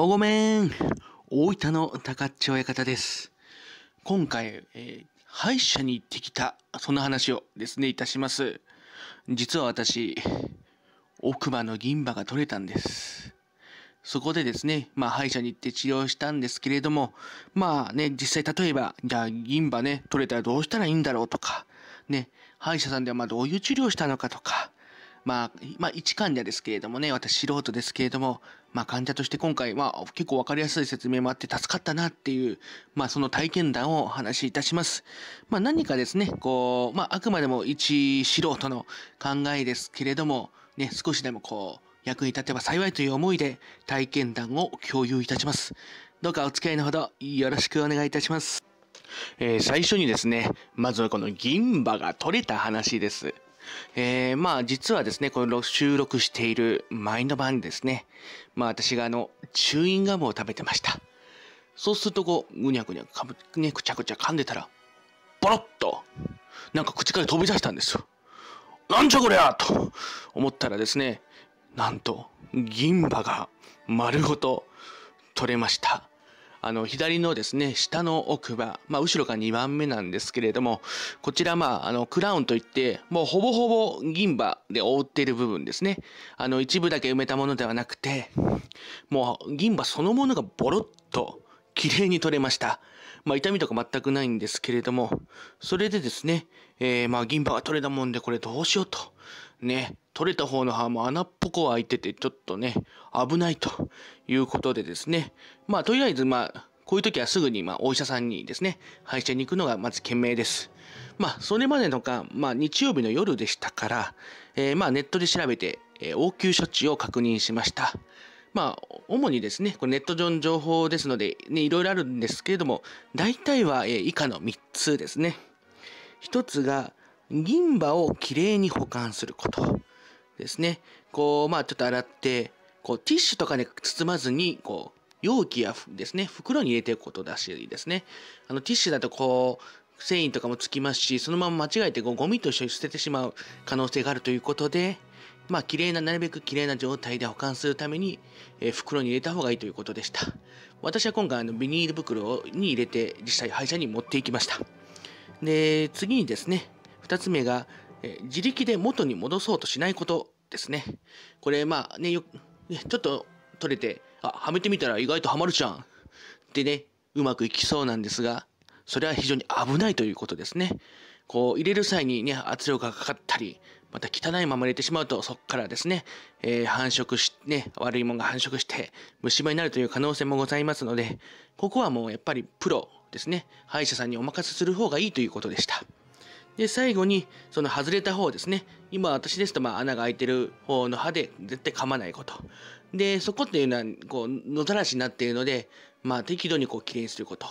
おごめん大分の高千ち親方です。今回、えー、歯医者に行ってきた、その話をですね、いたします。実は私、奥歯の銀歯が取れたんです。そこでですね、まあ歯医者に行って治療したんですけれども、まあね、実際例えば、じゃあ銀歯ね、取れたらどうしたらいいんだろうとか、ね、歯医者さんではまあどういう治療したのかとか、まあ、まあ、一患者ですけれどもね、私素人ですけれども、まあ、患者として今回、まあ、結構わかりやすい説明もあって助かったなっていう、まあ、その体験談をお話しいたします。まあ、何かですね、こう、まあ、あくまでも一素人の考えですけれども、ね、少しでもこう、役に立てば幸いという思いで体験談を共有いたします。どうかお付き合いのほどよろしくお願いいたします。えー、最初にですね、まずはこの銀歯が取れた話です。えー、まあ実はですね、この収録している前の晩ですね、まあ私があの、チューインガムを食べてました。そうするとこう、ぐにゃぐにゃかぶ、ね、くちゃくちゃ噛んでたら、ぽロッと、なんか口から飛び出したんですよ。なんじゃこりゃと思ったらですね、なんと、銀歯が丸ごと取れました。あの、左のですね、下の奥歯、まあ、後ろが2番目なんですけれども、こちら、まあ、あの、クラウンといって、もうほぼほぼ銀歯で覆っている部分ですね。あの、一部だけ埋めたものではなくて、もう銀歯そのものがボロッと、綺麗に取れました。まあ、痛みとか全くないんですけれども、それでですね、えー、まあ、銀歯が取れたもんで、これどうしようと。ね、取れた方の歯も穴っぽく開いてて、ちょっとね、危ないということでですね。まあ、とりあえず、まあ、こういう時はすぐに、まあ、お医者さんにですね、歯医者に行くのがまず賢明です。まあ、それまでの間、まあ、日曜日の夜でしたから、えー、まあ、ネットで調べて、えー、応急処置を確認しました。まあ、主にですね、これネット上の情報ですので、ね、いろいろあるんですけれども、大体は、えー、以下の3つですね。1つが、銀歯をきれいに保管することですね。こう、まあちょっと洗って、こうティッシュとかね、包まずに、こう、容器やですね、袋に入れていくことだしですね。あのティッシュだとこう、繊維とかもつきますし、そのまま間違えてこうゴミと一緒に捨ててしまう可能性があるということで、まあ、綺麗な、なるべく綺麗な状態で保管するために、えー、袋に入れた方がいいということでした。私は今回、あの、ビニール袋に入れて、実際、歯医者に持っていきました。で、次にですね、2つ目が、え自力で元に戻そうとしないことですね。これ、まあね、よねちょっと取れて、あ、はめてみたら意外とはまるじゃん。でね、うまくいきそうなんですが、それは非常に危ないということですね。こう入れる際にね、圧力がかかったり、また汚いまま入れてしまうと、そこからですね、えー、繁殖し、ね、悪いもんが繁殖して、虫歯になるという可能性もございますので、ここはもうやっぱりプロですね、歯医者さんにお任せする方がいいということでした。で、最後に、その外れた方ですね。今私ですと、まあ穴が開いてる方の歯で絶対噛まないこと。で、そこっていうのは、こう、野ざらしになっているので、まあ適度にこう、きれいにすること。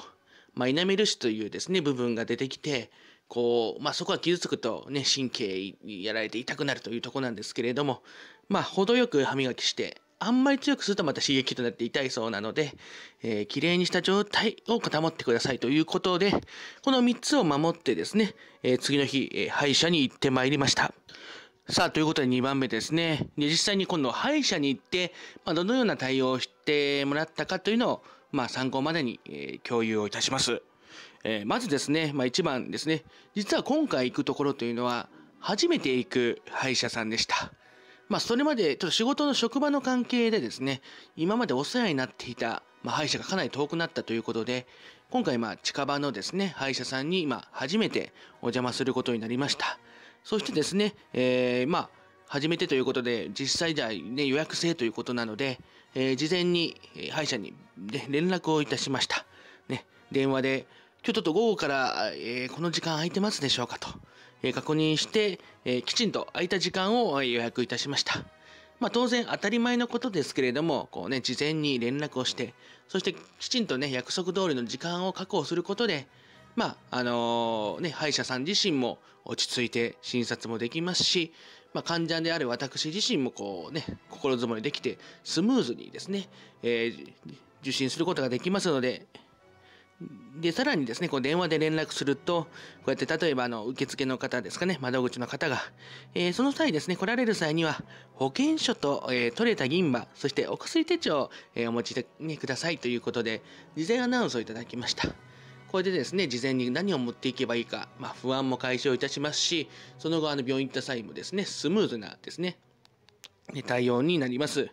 まあ、イナメル腫というですね、部分が出てきて、こう、まあ、そこは傷つくとね、神経やられて痛くなるというとこなんですけれども、まあ、程よく歯磨きして、あんまり強くするとまた刺激となって痛いそうなので、えー、綺麗にした状態を固まってくださいということで、この3つを守ってですね、えー、次の日、えー、歯医者に行ってまいりました。さあ、ということで2番目ですね。で実際に今度歯医者に行って、まあ、どのような対応をしてもらったかというのを、まあ、参考までに、えー、共有をいたします。えー、まずですね、まあ、1番ですね。実は今回行くところというのは、初めて行く歯医者さんでした。まあ、それまでちょっと仕事の職場の関係でですね、今までお世話になっていた、まあ、歯医者がかなり遠くなったということで、今回、まあ、近場のですね、歯医者さんに、ま初めてお邪魔することになりました。そしてですね、えー、まあ、初めてということで、実際じゃね、予約制ということなので、えー、事前に歯医者に、ね、連絡をいたしました。ね、電話で、今日ちょっと午後から、えー、この時間空いてますでしょうかと。え確認して、えきちんと空いた時間を予約いたしました。まあ、当然当たり前のことですけれども、こうね、事前に連絡をして、そしてきちんとね、約束通りの時間を確保することで、まあ、あのー、ね、歯医者さん自身も落ち着いて診察もできますし、まあ、患者である私自身もこうね、心づもりできて、スムーズにですね、えー、受診することができますので、で、さらにですね、こう電話で連絡すると、こうやって例えばあの受付の方ですかね、窓口の方が、えー、その際ですね、来られる際には、保険証と、えー、取れた銀歯、そしてお薬手帳を、えー、お持ちで、ね、くださいということで、事前アナウンスをいただきました。これでですね、事前に何を持っていけばいいか、まあ、不安も解消いたしますし、その後あの病院行った際もですね、スムーズなですね、対応になります。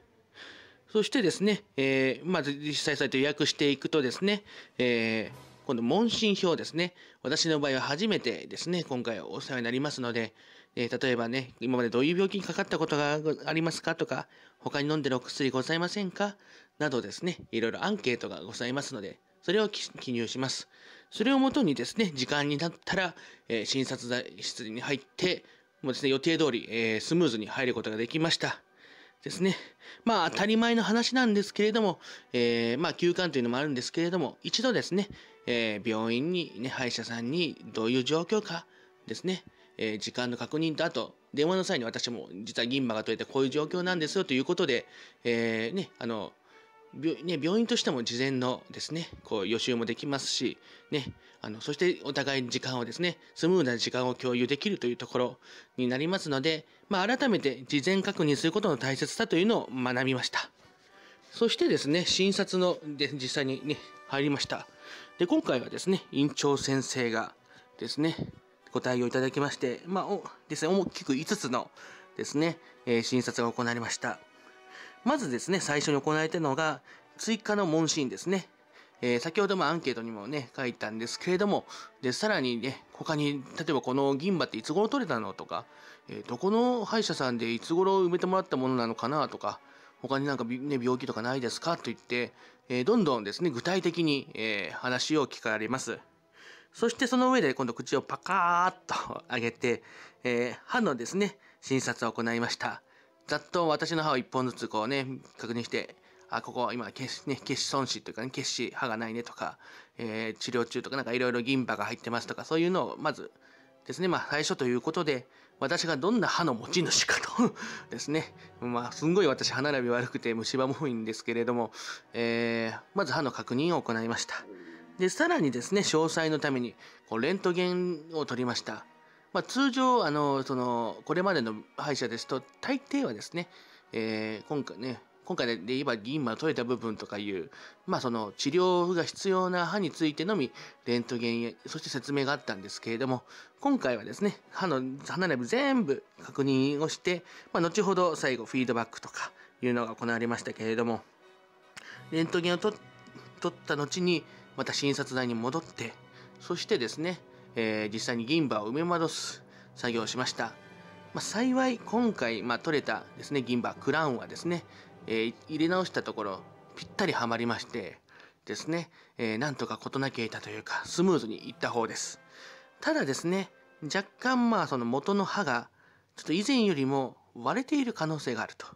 そしてですね、えー、まず実際サイト予約していくとですね、えー、今度、問診票ですね。私の場合は初めてですね、今回お世話になりますので、えー、例えばね、今までどういう病気にかかったことがありますかとか、他に飲んでるお薬ございませんかなどですね、いろいろアンケートがございますので、それを記入します。それをもとにですね、時間になったら、えー、診察室に入って、もうですね、予定通り、えー、スムーズに入ることができました。ですね。まあ当たり前の話なんですけれども、えー、まあ休館というのもあるんですけれども、一度ですね、えー、病院に、ね、歯医者さんにどういう状況かですね、えー、時間の確認とあと、電話の際に私も実は銀歯が取れてこういう状況なんですよということで、えー、ね、あの、病,、ね、病院としても事前のですね、こう予習もできますし、ね、あの、そしてお互いに時間をですね、スムーズな時間を共有できるというところになりますので、まあ、改めて事前確認することの大切さというのを学びました。そしてですね、診察ので実際にね、入りました。で、今回はですね、院長先生がですね、ご対応いただきまして、まあ、おですね、大きく5つのですね、えー、診察が行われました。まずですね、最初に行われたのが、追加の問診ですね。えー、先ほどもアンケートにもね、書いたんですけれども、で、さらにね、他に、例えばこの銀歯っていつ頃取れたのとか、えー、どこの歯医者さんでいつ頃埋めてもらったものなのかなとか、他になんか、ね、病気とかないですかと言って、えー、どんどんですね、具体的に、えー、話を聞かれます。そしてその上で今度口をパカーッと上げて、えー、歯のですね、診察を行いました。ざっと私の歯を1本ずつこうね、確認して、あ、ここ今、血、ね、血損死というかね、血死歯がないねとか、えー、治療中とかなんかいろいろ銀歯が入ってますとか、そういうのをまずですね、まあ最初ということで、私がどんな歯の持ち主かと ですね、まあすんごい私歯並び悪くて虫歯も多いんですけれども、えー、まず歯の確認を行いました。で、さらにですね、詳細のために、こうレントゲンを取りました。まあ、通常あのそのこれまでの歯医者ですと大抵はですね、えー、今回ね今回で言えば銀歯取れた部分とかいう、まあその治療が必要な歯についてのみ、レントゲンや、そして説明があったんですけれども、今回はですね、歯の、歯並び全部確認をして、まあ後ほど最後フィードバックとかいうのが行われましたけれども、レントゲンを取った後に、また診察台に戻って、そしてですね、えー、実際に銀歯を埋め戻す作業をしました。まあ、幸い今回、まあ、取れたですね、銀歯、クラウンはですね、えー、入れ直したところ、ぴったりはまりまして、ですね、えー、なんとか事なきゃいたというか、スムーズにいった方です。ただですね、若干まあその元の歯が、ちょっと以前よりも割れている可能性があると。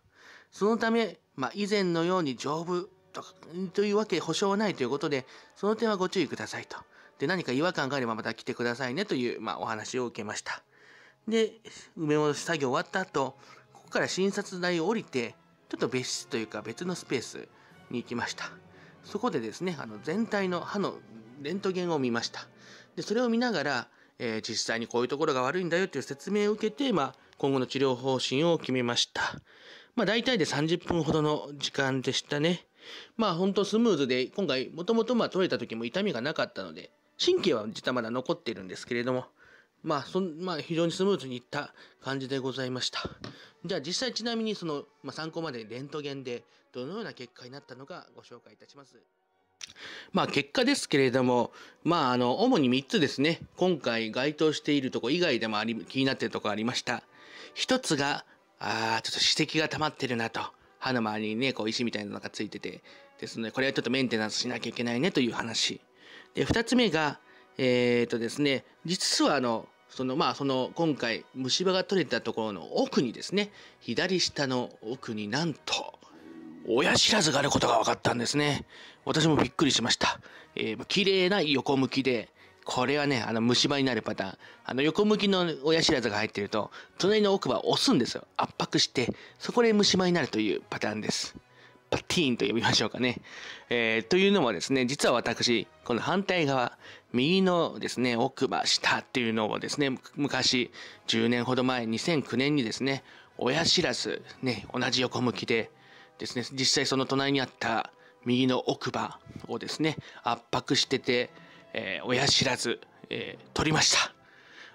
そのため、まあ以前のように丈夫とというわけ保証はないということで、その点はご注意くださいと。で、何か違和感があればまた来てくださいねという、まあ、お話を受けました。で、埋め戻し作業終わった後、ここから診察台を降りて、ちょっと別室というか別のスペースに行きました。そこでですね、あの全体の歯のレントゲンを見ました。で、それを見ながら、えー、実際にこういうところが悪いんだよっていう説明を受けて、まあ、今後の治療方針を決めました。まあ、大体で30分ほどの時間でしたね。まあ、ほんとスムーズで、今回、もともとまあ、取れた時も痛みがなかったので、神経は実はまだ残っているんですけれども、まあ、そん、まあ、非常にスムーズにいった感じでございました。じゃあ、実際ちなみにその、まあ、参考までレントゲンでどのような結果になったのかご紹介いたします。まあ、結果ですけれども、まあ、あの、主に3つですね、今回該当しているとこ以外でもあり、気になっているとこありました。1つが、ああ、ちょっと歯石が溜まってるなと。歯の周りにね、こう石みたいなのがついてて、ですので、これはちょっとメンテナンスしなきゃいけないねという話。で2つ目がえっ、ー、とですね実はあのそのまあその今回虫歯が取れたところの奥にですね左下の奥になんと親知らずがあることが分かったんですね私もびっくりしました、えー、綺麗な横向きでこれはねあの虫歯になるパターンあの横向きの親知らずが入ってると隣の奥歯を押すんですよ圧迫してそこで虫歯になるというパターンですパティーンと呼びましょうかね。えー、というのもですね、実は私、この反対側、右のですね、奥歯下っていうのをですね、昔、10年ほど前、2009年にですね、親知らず、ね、同じ横向きでですね、実際その隣にあった右の奥歯をですね、圧迫してて、えー、親知らず、えー、取りました。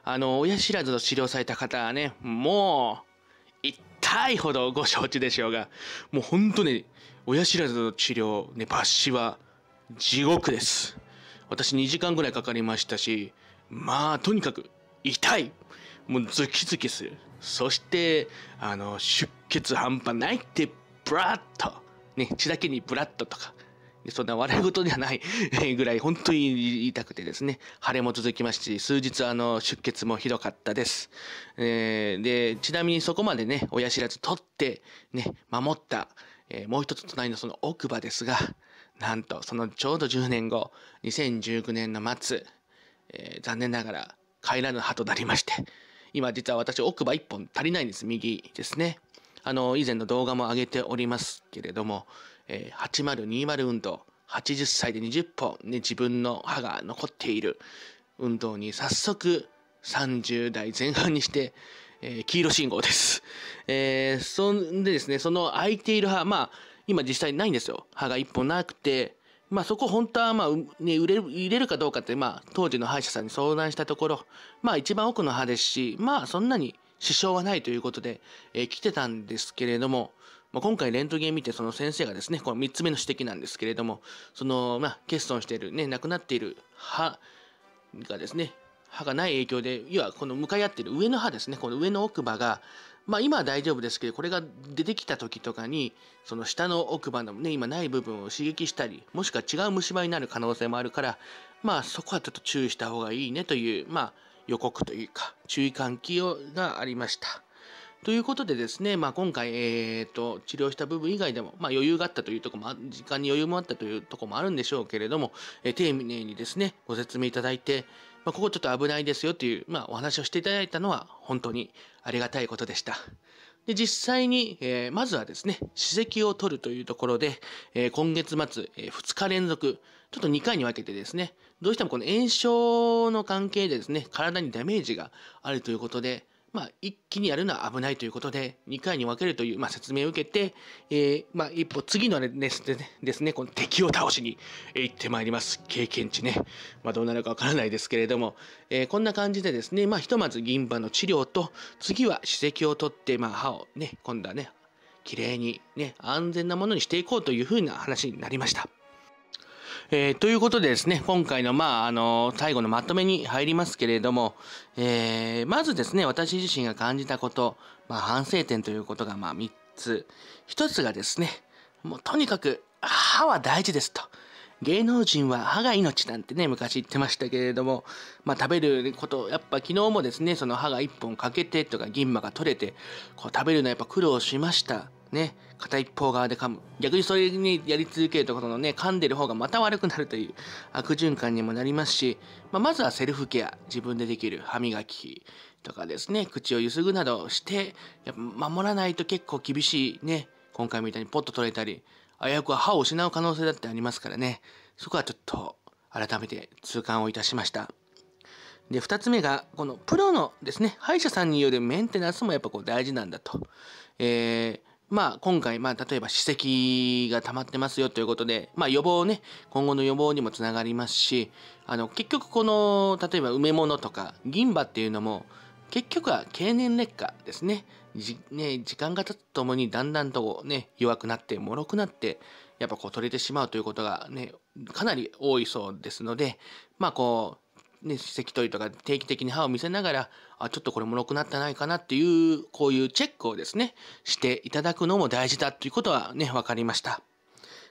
あの、親知らずの治療された方はね、もう、痛いほどご承知でしょうが、もうほんとね、親知らずの治療、ね、抜歯は地獄です。私2時間ぐらいかかりましたし、まあとにかく痛いもうズキズキする。そして、あの、出血半端ないって、ブラッと、ね、血だけにブラッととか、そんな笑い事ではない ぐらい本当に痛くてですね、腫れも続きまして、数日あの出血もひどかったです。えー、で、ちなみにそこまでね、親知らず取ってね、守った、えー、もう一つ隣のその奥歯ですが、なんとそのちょうど10年後、2019年の末、えー、残念ながら帰らぬ歯となりまして、今実は私奥歯1本足りないんです、右ですね。あの、以前の動画も上げておりますけれども、8020運動、80歳で20本、ね、自分の歯が残っている運動に早速30代前半にして、えー、黄色信号です。えー、そんでですね、その空いている歯、まあ、今実際ないんですよ。歯が1本なくて、まあそこ本当はまあ、ね、売れる、入れるかどうかって、まあ当時の歯医者さんに相談したところ、まあ一番奥の歯ですし、まあそんなに支障はないということで、えー、来てたんですけれども、まあ、今回レントゲン見てその先生がですね、この3つ目の指摘なんですけれども、その、まあ、欠損している、ね、亡くなっている歯がですね、歯がない影響で、要はこの向かい合っている上の歯ですね、この上の奥歯が、まあ今は大丈夫ですけど、これが出てきた時とかに、その下の奥歯のね、今ない部分を刺激したり、もしくは違う虫歯になる可能性もあるから、まあそこはちょっと注意した方がいいねという、まあ予告というか、注意喚起をがありました。ということでですね、まあ、今回、えーと、治療した部分以外でも、まあ、余裕があったというとこも時間に余裕もあったというとこもあるんでしょうけれども、えー、丁寧にですねご説明いただいて、まあ、ここちょっと危ないですよという、まあ、お話をしていただいたのは本当にありがたいことでした。で実際に、えー、まずはですね、史跡を取るというところで、えー、今月末、えー、2日連続、ちょっと2回に分けてですね、どうしてもこの炎症の関係でですね、体にダメージがあるということで、まあ、一気にやるのは危ないということで、2回に分けるという、まあ、説明を受けて、えー、まあ、一歩次のですね、ですね、この敵を倒しに行ってまいります。経験値ね。まあ、どうなるかわからないですけれども、えー、こんな感じでですね、まあ、ひとまず銀歯の治療と、次は歯石を取って、まあ、歯をね、今度はね、綺麗にね、安全なものにしていこうというふうな話になりました。えー、ということでですね、今回の、まあ、あの、最後のまとめに入りますけれども、えー、まずですね、私自身が感じたこと、まあ、反省点ということが、まあ、3つ。1つがですね、もうとにかく、歯は大事ですと。芸能人は歯が命なんてね、昔言ってましたけれども、まあ食べること、やっぱ昨日もですね、その歯が1本欠けてとか銀歯が取れて、こう食べるのはやっぱ苦労しました。ね、片一方側で噛む。逆にそれにやり続けるところのね、噛んでる方がまた悪くなるという悪循環にもなりますし、まあ、まずはセルフケア、自分でできる歯磨きとかですね、口をゆすぐなどして、やっぱ守らないと結構厳しいね、今回みたいにポッと取れたり、危うくは歯を失う可能性だってありますからね、そこはちょっと改めて痛感をいたしました。で、二つ目が、このプロのですね、歯医者さんによるメンテナンスもやっぱこう大事なんだと。えーまあ、今回、まあ、例えば、歯石が溜まってますよということで、まあ、予防ね、今後の予防にもつながりますし、あの、結局この、例えば、梅物とか、銀歯っていうのも、結局は経年劣化ですね。じね時間が経つとともにだんだんとね、弱くなって、脆くなって、やっぱこう取れてしまうということがね、かなり多いそうですので、まあこう、ね、咳取りとか定期的に歯を見せながら、あ、ちょっとこれもろくなってないかなっていう、こういうチェックをですね、していただくのも大事だということはね、分かりました。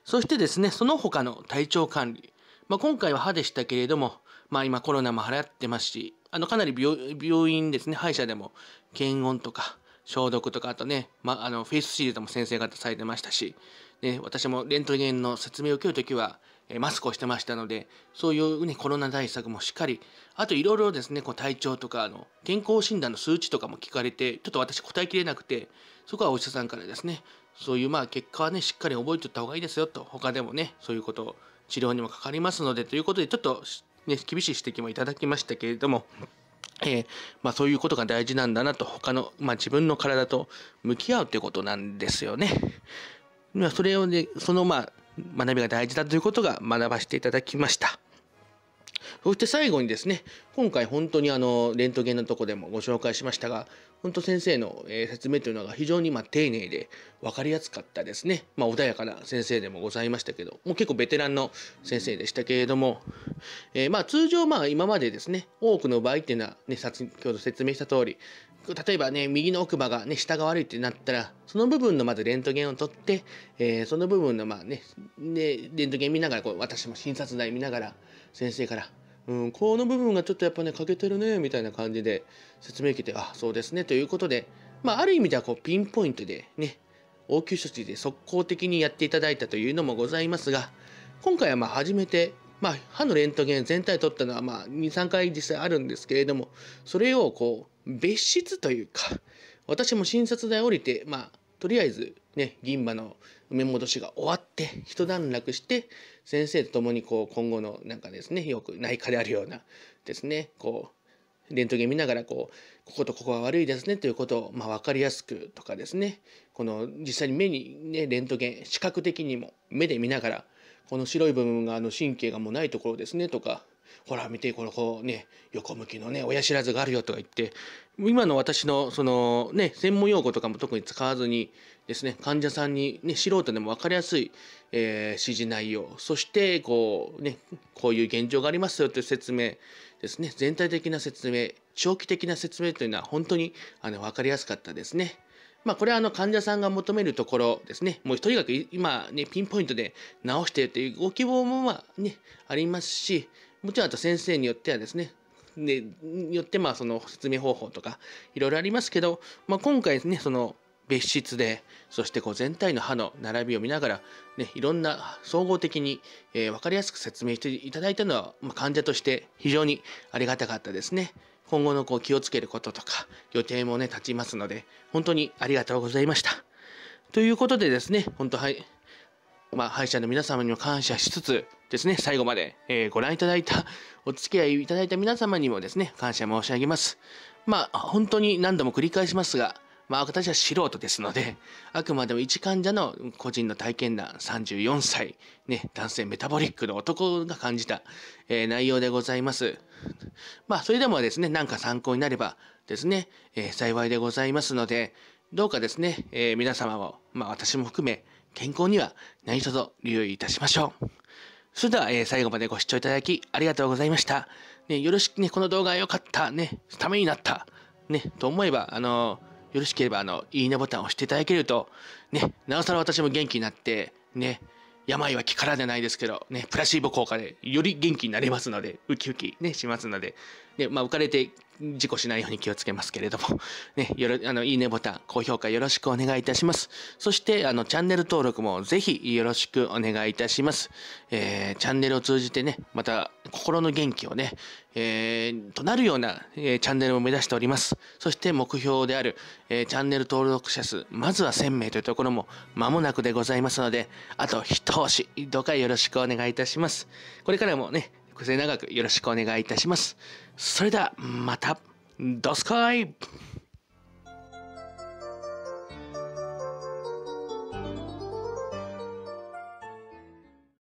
そしてですね、その他の体調管理。まあ、今回は歯でしたけれども、まあ今コロナも払ってますし、あのかなり病院ですね、歯医者でも検温とか消毒とか、あとね、まあ、あのフェイスシールドも先生方されてましたし、ね、私もレントゲンの説明を受けるときは、マスクをしてましたので、そういうね、コロナ対策もしっかり、あといろいろですね、こう体調とか、あの、健康診断の数値とかも聞かれて、ちょっと私答えきれなくて、そこはお医者さんからですね、そういうまあ結果はね、しっかり覚えておた方がいいですよと、他でもね、そういうこと治療にもかかりますので、ということで、ちょっとね、厳しい指摘もいただきましたけれども、えー、まあ、そういうことが大事なんだなと、他の、まあ、自分の体と向き合うということなんですよね。まそれをね、そのまあ、学びが大事だということが学ばせていただきました。そして最後にですね、今回本当にあの、レントゲンのとこでもご紹介しましたが、本当先生の説明というのが非常にま丁寧で分かりやすかったですね。まあ、穏やかな先生でもございましたけど、もう結構ベテランの先生でしたけれども、えー、まあ通常まあ今までですね、多くの場合っていうのはね、先ほど説明した通り、例えばね右の奥歯がね下が悪いってなったらその部分のまずレントゲンを取って、えー、その部分のまあねでレントゲン見ながらこう私も診察台見ながら先生から「うんこの部分がちょっとやっぱね欠けてるね」みたいな感じで説明受けて「あそうですね」ということで、まあ、ある意味ではこうピンポイントでね応急処置で即効的にやっていただいたというのもございますが今回はまあ初めてまあ、歯のレントゲン全体取ったのは、まあ、23回実際あるんですけれどもそれをこう別室というか私も診察台降りて、まあ、とりあえず、ね、銀歯の埋め戻しが終わって一段落して先生と共にこう今後のなんかですねよく内科であるようなですねこうレントゲン見ながらこうこことここが悪いですねということをまあ分かりやすくとかですねこの実際に目にねレントゲン視覚的にも目で見ながらこの白い部分があの神経がもうないところですねとかほら見てこのこうね横向きのね親知らずがあるよとか言って今の私のそのね専門用語とかも特に使わずにですね患者さんにね素人でも分かりやすい、え指示内容そしてこうねこういう現状がありますよという説明ですね全体的な説明長期的な説明というのは本当にあの分かりやすかったですね。まあ、これはあの患者さんが求めるところですね。もうとにかく今、ね、ピンポイントで治してというご希望もまあ、ね、ありますし、もちろんあと先生によってはですね、によってまあその説明方法とかいろいろありますけど、まあ、今回ですね、その別室でそしてこう全体の歯の並びを見ながら、ね、いろんな総合的に、えー、分かりやすく説明していただいたのは、まあ、患者として非常にありがたかったですね。今後のこう気をつけることとか予定もね立ちますので本当にありがとうございました。ということでですね本当はいまあ、歯医者の皆様にも感謝しつつですね、最後まで、えー、ご覧いただいた、お付き合いいただいた皆様にもですね、感謝申し上げます。まあ、本当に何度も繰り返しますが、まあ、私は素人ですので、あくまでも一患者の個人の体験談、34歳、ね、男性メタボリックの男が感じた、えー、内容でございます。まあ、それでもですね、なんか参考になればですね、えー、幸いでございますので、どうかですね、えー、皆様を、まあ、私も含め、健康には何卒留意いたしましょう。それでは、えー、最後までご視聴いただきありがとうございました。ね、よろしくね、この動画が良かった、ね、ためになった、ね、と思えば、あのーよろしければ、あの、いいねボタンを押していただけると、ね、なおさら私も元気になって、ね、病は気からじゃないですけど、ね、プラシーボ効果でより元気になれますので、ウキウキね、しますので、ね、まあ浮かれて事故しないように気をつけますけれども、ね、よろ、あの、いいねボタン、高評価よろしくお願いいたします。そして、あの、チャンネル登録もぜひよろしくお願いいたします。えー、チャンネルを通じてね、また、心の元気をね、えー、となるような、えー、チャンネルを目指しております。そして目標である、えー、チャンネル登録者数、まずは1000名というところも間もなくでございますので、あと一押し、どうかよろしくお願いいたします。これからもね、癖長くよろしくお願いいたします。それではまた、どすこい